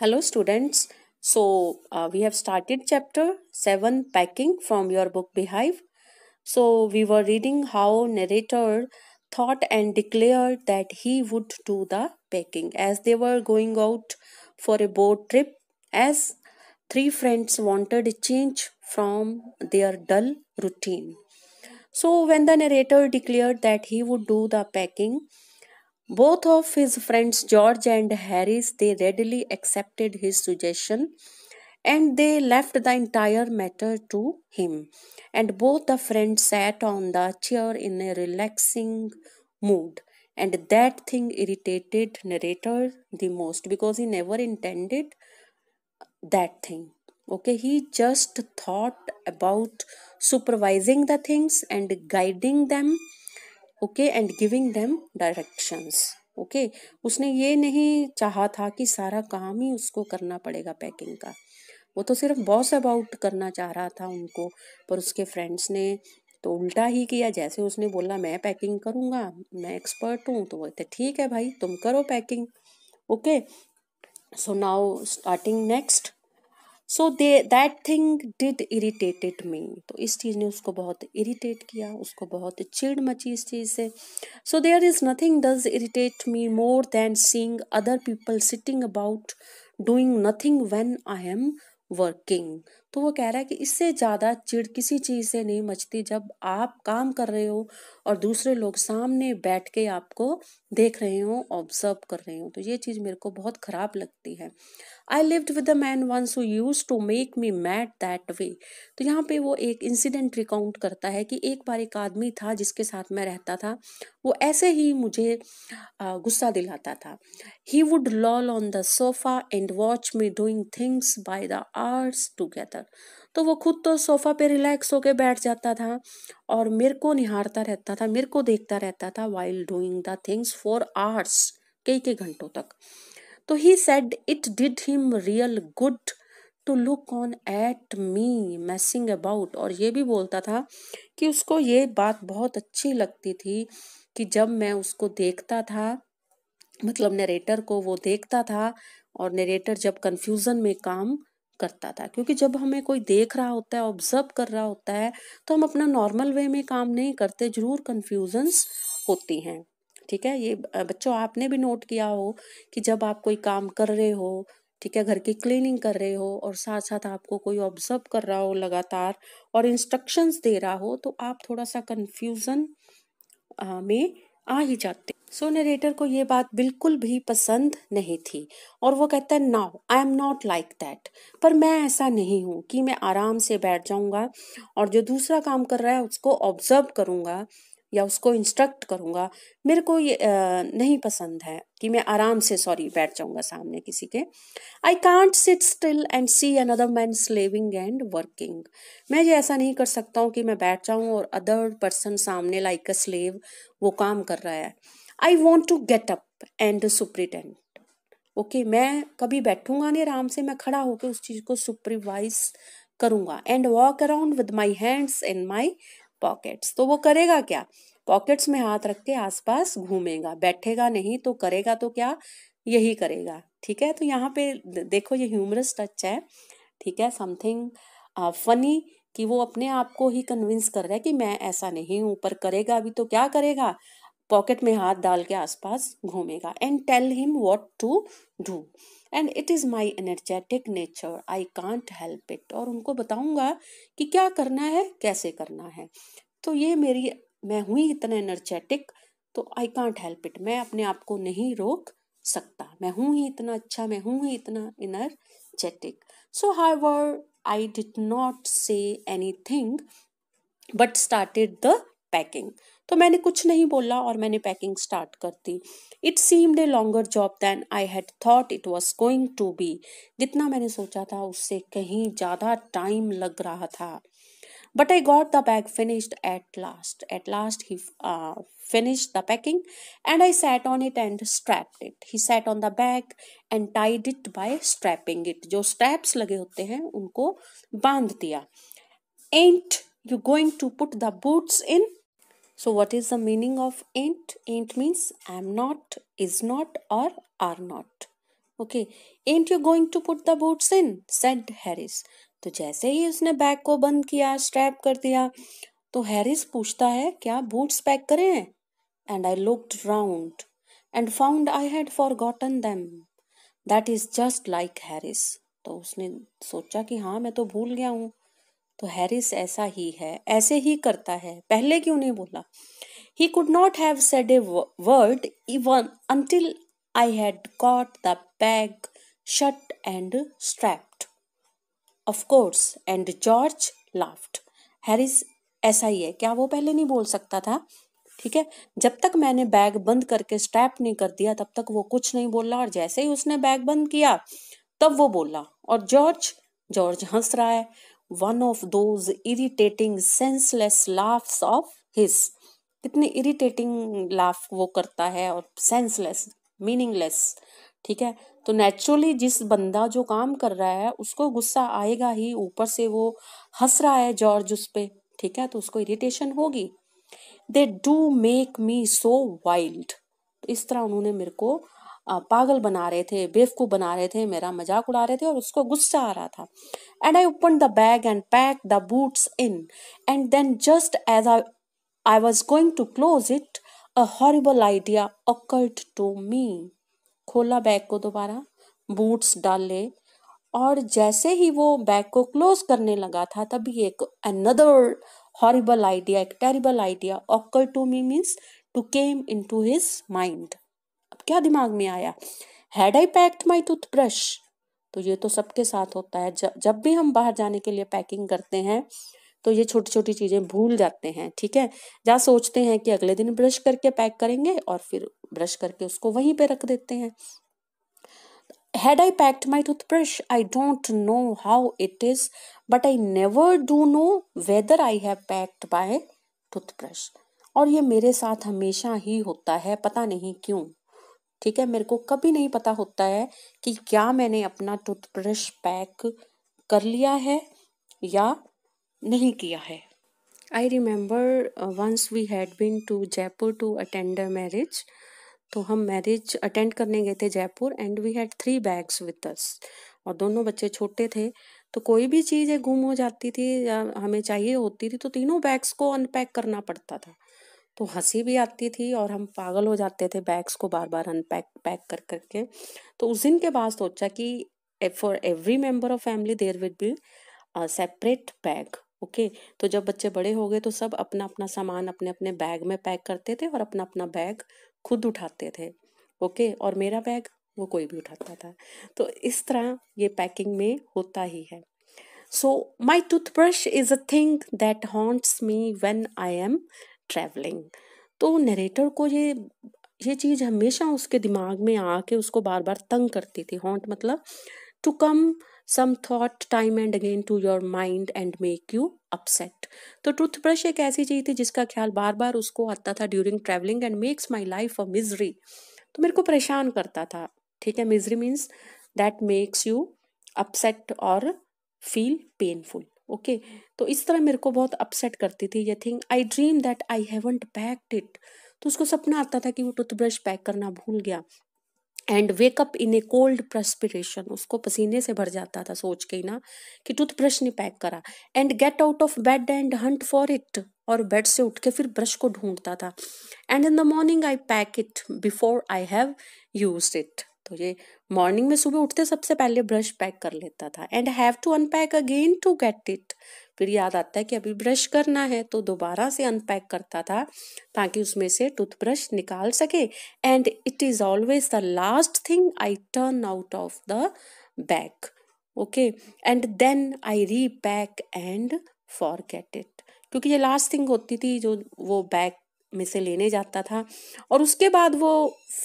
Hello students. So uh, we have started chapter 7 packing from your book behive So we were reading how narrator thought and declared that he would do the packing as they were going out for a boat trip as three friends wanted a change from their dull routine. So when the narrator declared that he would do the packing, both of his friends, George and Harris, they readily accepted his suggestion and they left the entire matter to him. And both the friends sat on the chair in a relaxing mood. And that thing irritated narrator the most because he never intended that thing. Okay, he just thought about supervising the things and guiding them okay and giving them directions okay उसने ये नहीं चाहा था कि सारा काम ही उसको करना पड़ेगा पैकिंग का वो तो सिर्फ बॉस अबाउट करना चाह रहा था उनको पर उसके फ्रेंड्स ने तो उल्टा ही किया जैसे उसने बोला मैं पैकिंग करूँगा मैं एक्सपर्ट हूँ तो बोलते ठीक है भाई तुम करो packing okay so now starting next so they that thing did irritated me तो इस चीज़ ने उसको बहुत इरीटेट किया उसको बहुत चिड़ मची इस चीज़ से so there is nothing does irritate me more than seeing other people sitting about doing nothing when I am working तो वो कह रहा है कि इससे ज़्यादा चिड़ किसी चीज़ से नहीं मचती जब आप काम कर रहे हो और दूसरे लोग सामने बैठ के आपको देख रहे हो ऑब्जर्व कर रहे हो तो ये चीज़ मेरे को बहुत ख़राब लगती है I lived with a man once who used to make me mad that way तो यहाँ पे वो एक इंसिडेंट रिकाउंट करता है कि एक बार एक आदमी था जिसके साथ मैं रहता था वो ऐसे ही मुझे गुस्सा दिलाता था he would loll on the sofa and watch me doing things by the arts together तक तो वो खुद तो सोफ़ा पे रिलैक्स होके बैठ जाता था और मेरे को निहारता रहता था मेरे को देखता रहता था while doing the things for hours कई कई घंटों तक तो he said it did him real good to look on at me messing about और ये भी बोलता था कि उसको ये बात बहुत अच्छी लगती थी कि जब मैं उसको देखता था मतलब नरेटर को वो देखता था और नरेटर जब कन्फ्यूज़न में काम करता था क्योंकि जब हमें कोई देख रहा होता है ऑब्जर्व कर रहा होता है तो हम अपना नॉर्मल वे में काम नहीं करते जरूर कन्फ्यूजन्स होती हैं ठीक है ये बच्चों आपने भी नोट किया हो कि जब आप कोई काम कर रहे हो ठीक है घर की क्लीनिंग कर रहे हो और साथ साथ आपको कोई ऑब्जर्व कर रहा हो लगातार और इंस्ट्रक्शंस दे रहा हो तो आप थोड़ा सा कन्फ्यूज़न में आ ही जाते सो so, नरेटर को ये बात बिल्कुल भी पसंद नहीं थी और वो कहता है now I am not like that पर मैं ऐसा नहीं हूँ कि मैं आराम से बैठ जाऊँगा और जो दूसरा काम कर रहा है उसको ऑब्जर्व करूँगा या उसको इंस्ट्रक्ट करूँगा मेरे को ये आ, नहीं पसंद है कि मैं आराम से सॉरी बैठ जाऊँगा सामने किसी के I can't sit still and see another man slaving and working मैं ये ऐसा नहीं कर सकता हूँ कि मैं बैठ जाऊँ और अदर पर्सन सामने लाइक अ स्लेव वो काम कर रहा है I want to get up and superintend okay मैं कभी बैठूंगा नहीं आराम से मैं खड़ा होकर उस चीज़ को सुपरवाइज करूंगा and walk around with my hands in my pockets तो वो करेगा क्या पॉकेट्स में हाथ रख के आसपास घूमेगा बैठेगा नहीं तो करेगा तो क्या यही करेगा ठीक है तो यहाँ पे देखो ये ह्यूमरस टच है ठीक है समथिंग फनी uh, कि वो अपने आप को ही कन्विंस कर रहा है कि मैं ऐसा नहीं हूँ पर करेगा अभी तो क्या करेगा पॉकेट में हाथ डाल के आसपास घूमेगा and tell him what to do and it is my energetic nature I can't help it और उनको बताऊंगा कि क्या करना है कैसे करना है तो ये मेरी मैं हुई इतना एनर्जेटिक तो आई कांट हेल्प इट मैं अपने आप को नहीं रोक सकता मैं हूँ ही इतना अच्छा मैं हूँ ही इतना energetic so however I did not say anything but started the packing तो मैंने कुछ नहीं बोला और मैंने पैकिंग स्टार्ट कर दी it seemed a longer job than I had thought it was going to be जितना मैंने सोचा था उससे कहीं ज़्यादा टाइम लग रहा था but I got the bag finished at last at last he finished the packing and I sat on it and strap it he sat on the bag and tied it by strapping it जो straps लगे होते हैं उनको बांध दिया aren't you going to put the boots in so what is the meaning of ain't ain't means am not is not or are not okay ain't you going to put the boots in said harris तो जैसे ही उसने bag को बंद किया strap कर दिया तो Harris पूछता है क्या बूट्स पैक करें हैं and I looked round and found I had forgotten them that is just like Harris तो उसने सोचा कि हाँ मैं तो भूल गया हूँ तो हैरिस ऐसा ही है ऐसे ही करता है पहले क्यों नहीं बोला he could not have said a word even until I had got the bag shut and strapped Of course, and George Harris ऐसा ही है क्या वो पहले नहीं बोल सकता था ठीक है जब तक मैंने बैग बंद करके स्ट्रैप नहीं कर दिया तब तक वो कुछ नहीं बोला और जैसे ही उसने बैग बंद किया तब वो बोला और जॉर्ज जॉर्ज हंस रहा है one of those irritating senseless laughs of his कितने इरिटेटिंग लाफ वो करता है और सेंसलेस मीनिंगलेस ठीक है तो नेचुरली जिस बंदा जो काम कर रहा है उसको गुस्सा आएगा ही ऊपर से वो हंस रहा है जॉर्ज उस पर ठीक है तो उसको इरिटेशन होगी they do make me so wild इस तरह उन्होंने मेरे को पागल बना रहे थे बेवकूफ़ बना रहे थे मेरा मजाक उड़ा रहे थे और उसको गुस्सा आ रहा था and I open the bag and pack the boots in and then just as I I was going to close it a horrible idea occurred to me खोला बैग को दोबारा बूट्स डाले और जैसे ही वो बैग को क्लोज करने लगा था तभी एक अनदर हॉरिबल आइडिया एक terrible idea occurred to me means to came into his mind क्या दिमाग में आया had I packed my toothbrush तो ये तो सबके साथ होता है जब जब भी हम बाहर जाने के लिए पैकिंग करते हैं तो ये छोटी छोटी चीज़ें भूल जाते हैं ठीक है जहाँ सोचते हैं कि अगले दिन ब्रश करके पैक करेंगे और फिर ब्रश करके उसको वहीं पे रख देते हैं had i packed my toothbrush i don't know how it is but i never do know whether i have packed my toothbrush और ये मेरे साथ हमेशा ही होता है पता नहीं क्यों ठीक है मेरे को कभी नहीं पता होता है कि क्या मैंने अपना टूथब्रश पैक कर लिया है या नहीं किया है I remember once we had been to Jaipur to attend a marriage तो हम मैरिज अटेंड करने गए थे Jaipur and we had three bags with us और दोनों बच्चे छोटे थे तो कोई भी चीज़ गुम हो जाती थी या हमें चाहिए होती थी तो तीनों बैग्स को अनपैक करना पड़ता था तो हंसी भी आती थी और हम पागल हो जाते थे बैग्स को बार बार अनपैक पैक कर करके तो उस दिन के बाद सोचा कि for every member of family there will be separate bag okay तो जब बच्चे बड़े हो गए तो सब अपना अपना सामान अपने अपने बैग में पैक करते थे और अपना अपना बैग खुद उठाते थे ओके okay? और मेरा बैग वो कोई भी उठाता था तो इस तरह ये पैकिंग में होता ही है so my toothbrush is a thing that haunts me when I am travelling तो नरेटर को ये ये चीज़ हमेशा उसके दिमाग में आके उसको बार बार तंग करती थी हॉन्ट मतलब to come some thought time and again to your mind and make you upset तो टूथब्रश एक ऐसी चीज़ थी जिसका ख्याल बार बार उसको आता था during travelling and makes my life a misery तो मेरे को परेशान करता था ठीक है misery means that makes you upset और फील पेनफुल ओके तो इस तरह मेरे को बहुत अपसेट करती थी ये thing I dream that I haven't packed it तो उसको सपना आता था कि वो टूथब्रश पैक करना भूल गया and wake up in a cold perspiration उसको पसीने से भर जाता था सोच के ही ना कि टूथब्रश नहीं पैक करा and get out of bed and hunt for it और बेड से उठ के फिर ब्रश को ढूंढता था and in the morning I pack it before I have use it तो ये मॉर्निंग में सुबह उठते सबसे पहले ब्रश पैक कर लेता था and have to unpack again to get it फिर याद आता है कि अभी ब्रश करना है तो दोबारा से अनपैक करता था ताकि उसमें से टूथब्रश निकाल सके and it is always the last thing I turn out of the bag okay and then I repack and forget it क्योंकि ये लास्ट थिंग होती थी जो वो बैग में से लेने जाता था और उसके बाद वो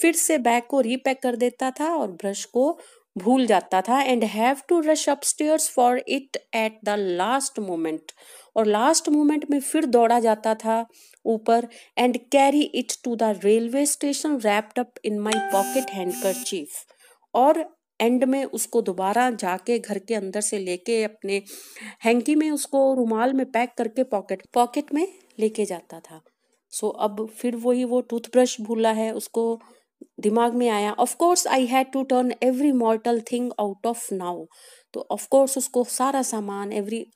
फिर से बैग को रीपैक कर देता था और ब्रश को भूल जाता था and have to rush upstairs for it at the last moment और लास्ट मोमेंट में फिर दौड़ा जाता था ऊपर and carry it to the railway station wrapped up in my pocket handkerchief और एंड में उसको दोबारा जाके घर के अंदर से लेके अपने हैंकी में उसको रुमाल में पैक करके पॉकेट पॉकेट में लेके जाता था सो अब फिर वही वो टूथब्रश भूला है उसको दिमाग में आया of course I had to turn every mortal thing out of now तो ऑफकोर्स उसको सारा सामान एवरी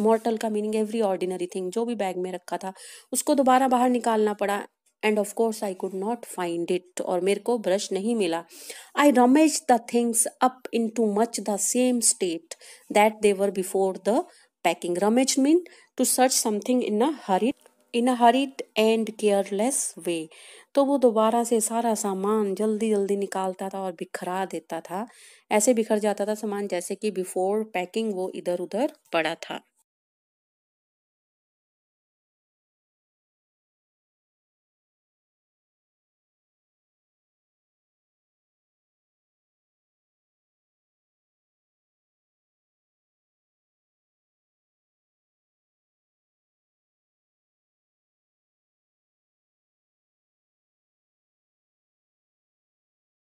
मॉर्टल का मीनिंग एवरी ऑर्डिनरी थिंग जो भी बैग में रखा था उसको दोबारा बाहर निकालना पड़ा and of course I could not find it और मेरे को ब्रश नहीं मिला I rummage the things up into much the same state that they were before the packing rummage mean to search something in a hurry in hurried and careless way तो वो दोबारा से सारा सामान जल्दी जल्दी निकालता था और बिखरा देता था ऐसे बिखर जाता था सामान जैसे कि बिफोर पैकिंग वो इधर उधर पड़ा था